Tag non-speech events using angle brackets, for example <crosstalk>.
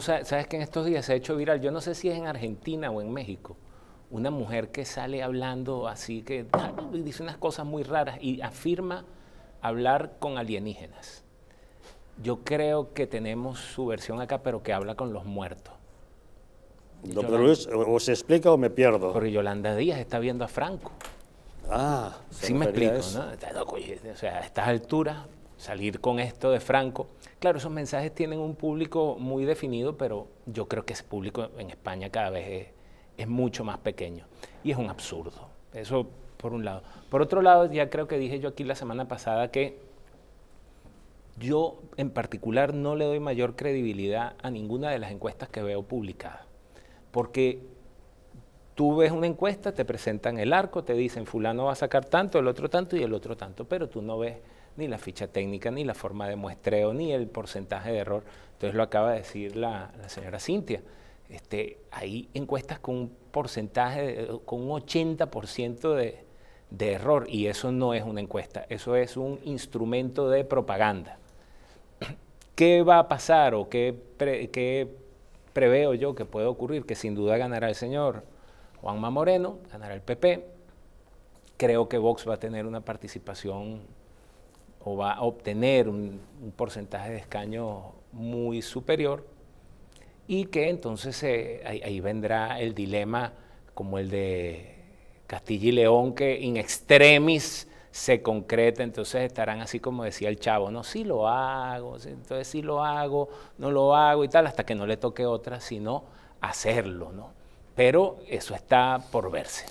sabes que en estos días se ha hecho viral, yo no sé si es en Argentina o en México, una mujer que sale hablando así que dice unas cosas muy raras y afirma hablar con alienígenas. Yo creo que tenemos su versión acá, pero que habla con los muertos. Doctor Luis, o se explica o me pierdo. Porque Yolanda Díaz está viendo a Franco. Ah, sí me explico, ¿no? O sea, a estas alturas, salir con esto de Franco. Claro, esos mensajes tienen un público muy definido, pero yo creo que ese público en España cada vez es, mucho más pequeño y es un absurdo. Eso por un lado. Por otro lado, ya creo que dije yo aquí la semana pasada que yo en particular no le doy mayor credibilidad a ninguna de las encuestas que veo publicadas. Porque tú ves una encuesta, te presentan el arco, te dicen fulano va a sacar tanto, el otro tanto y el otro tanto, pero tú no ves ni la ficha técnica, ni la forma de muestreo, ni el porcentaje de error. Entonces lo acaba de decir la, señora Cintia. Este, hay encuestas con un porcentaje, con un 80% de, error y eso no es una encuesta, eso es un instrumento de propaganda. <clears throat> ¿Qué va a pasar o qué, qué preveo yo que puede ocurrir? Que sin duda ganará el señor Juanma Moreno, ganará el PP. Creo que Vox va a tener una participación o va a obtener un, porcentaje de escaños muy superior y que entonces eh, ahí, vendrá el dilema como el de Castilla y León, que in extremis se concreta, entonces estarán así como decía el chavo, no, sí lo hago, entonces sí lo hago, no lo hago y tal, hasta que no le toque otra, sino hacerlo, ¿no? Pero eso está por verse.